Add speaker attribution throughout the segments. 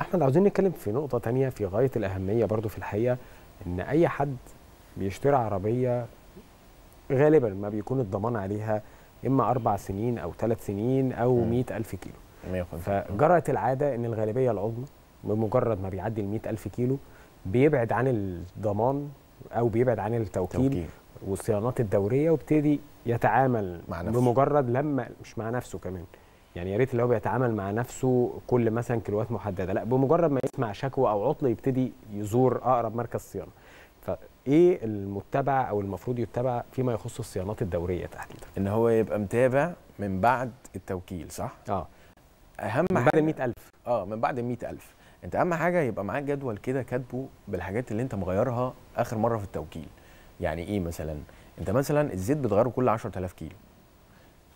Speaker 1: احمد عاوزين نتكلم في نقطه تانية في غايه الاهميه برضو في الحقيقه ان اي حد بيشتري عربيه غالبا ما بيكون الضمان عليها اما اربع سنين او ثلاث سنين او الف
Speaker 2: كيلو فجرت
Speaker 1: العاده ان الغالبيه العظمى بمجرد ما بيعدي ال الف كيلو بيبعد عن الضمان او بيبعد عن التوكيل توكيل. والصيانات الدوريه وابتدي يتعامل مع نفسه. بمجرد لما مش مع نفسه كمان يعني يا ريت اللي هو بيتعامل مع نفسه كل مثلا كيلوات محدده لا بمجرد ما يسمع شكوى او عطل يبتدي يزور اقرب مركز صيانه فايه
Speaker 2: المتبع او المفروض يتبع فيما يخص الصيانات الدوريه تحديدا ان هو يبقى متابع من بعد التوكيل صح اه اهم من بعد ال 100000 اه من بعد ال 100000 انت اهم حاجه يبقى معاك جدول كده كاتبه بالحاجات اللي انت مغيرها اخر مره في التوكيل يعني ايه مثلا انت مثلا الزيت بتغيره كل 10000 كيلو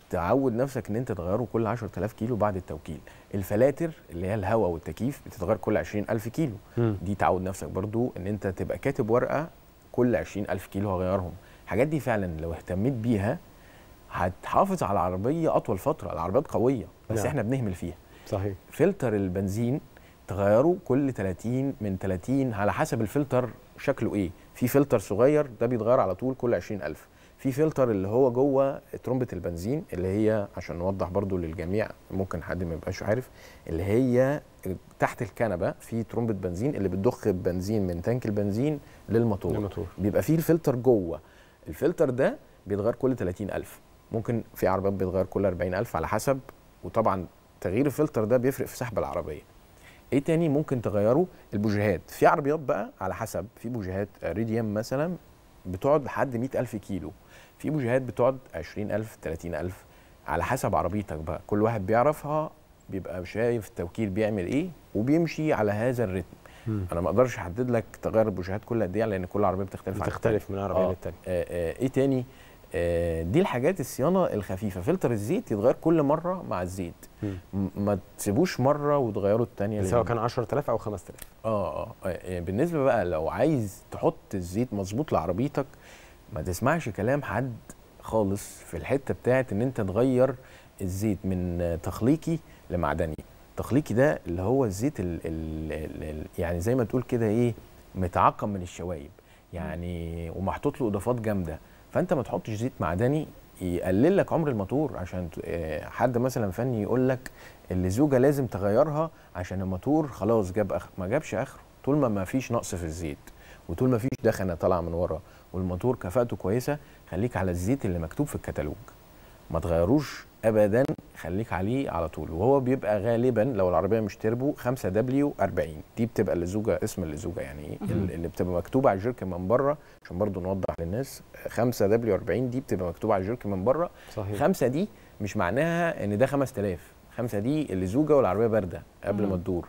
Speaker 2: تعود نفسك ان انت تغيره كل 10000 كيلو بعد التوكيل الفلاتر اللي هي الهواء والتكييف بتتغير كل 20000 كيلو م. دي تعود نفسك برضو ان انت تبقى كاتب ورقه كل 20000 كيلو هغيرهم الحاجات دي فعلا لو اهتميت بيها هتحافظ على العربيه اطول فتره العربيات قويه بس نعم. احنا بنهمل فيها صحيح فلتر البنزين تغيره كل 30 من 30 على حسب الفلتر شكله ايه في فلتر صغير ده بيتغير على طول كل 20000 في فلتر اللي هو جوه ترمبه البنزين اللي هي عشان نوضح برضو للجميع ممكن حد ما يبقاش عارف اللي هي تحت الكنبه في ترمبه بنزين اللي بتضخ البنزين من تانك البنزين للموتور, للموتور. بيبقى فيه الفلتر جوه الفلتر ده بيتغير كل 30000 ممكن في عربيات بيتغير كل 40000 على حسب وطبعا تغيير الفلتر ده بيفرق في سحب العربيه ايه تاني ممكن تغيره البوجيهات في عربيات بقى على حسب في بوجيهات ريديم مثلا بتقعد لحد 100000 كيلو في بوجيهات بتقعد 20000 30000 على حسب عربيتك بقى كل واحد بيعرفها بيبقى شايف التوكيل بيعمل ايه وبيمشي على هذا الريتم انا ما اقدرش احدد لك تغير البوجيهات كلها قد ايه لان كل عربيه بتختلف بتختلف من عربيه آه. للتانيه آه آه ايه تاني آه، دي الحاجات الصيانه الخفيفه فلتر الزيت يتغير كل مره مع الزيت ما تسيبوش مره وتغيره الثانيه يعني سواء كان 10000 او 5000 اه اه, آه،, آه، يعني بالنسبه بقى لو عايز تحط الزيت مظبوط لعربيتك ما تسمعش كلام حد خالص في الحته بتاعت ان انت تغير الزيت من تخليقي لمعدني التخليقي ده اللي هو الزيت الـ الـ الـ يعني زي ما تقول كده ايه متعقم من الشوايب يعني ومحطوط له اضافات جامده فانت ما تحطش زيت معدني يقلل لك عمر الموتور عشان آه، حد مثلا فني يقول لك الزوجه لازم تغيرها عشان الموتور خلاص جاب اخر ما جابش اخره طول ما ما فيش نقص في الزيت وطول ما فيش دخنه طالعه من ورا والموتور كفاءته كويسه خليك على الزيت اللي مكتوب في الكتالوج ما تغيروش ابدا خليك عليه على طول وهو بيبقى غالبا لو العربيه مش تربو 5 دبليو 40 دي بتبقى اللزوجه اسم اللزوجه يعني إيه؟ اللي بتبقى مكتوبه على الجيرك من بره عشان برضو نوضح للناس 5 دبليو 40 دي بتبقى مكتوبه على الجيرك من بره صحيح 5 دي مش معناها ان ده 5000 5 دي اللزوجه والعربيه بارده قبل ما تدور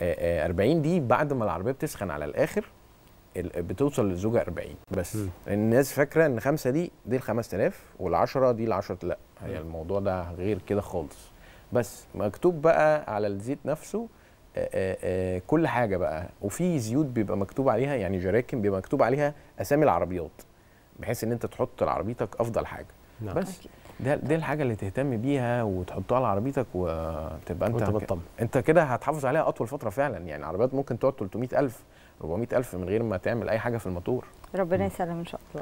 Speaker 2: 40 آه، آه، دي بعد ما العربيه بتسخن على الاخر بتوصل للزوجه 40 بس م. الناس فاكره ان خمسه دي دي ال 5000 وال10 دي ال10 لا هي الموضوع ده غير كده خالص بس مكتوب بقى على الزيت نفسه آآ آآ كل حاجه بقى وفي زيوت بيبقى مكتوب عليها يعني جراكن بيبقى مكتوب عليها اسامي العربيات بحيث ان انت تحط لعربيتك افضل حاجه نعم. بس ده دي الحاجه اللي تهتم بيها وتحطها على عربيتك وتبقى انت وانت انت كده هتحافظ عليها اطول فتره فعلا يعني عربيات ممكن تقعد 300000 400000 من غير ما تعمل اي حاجه في الموتور ربنا يسلم ان شاء الله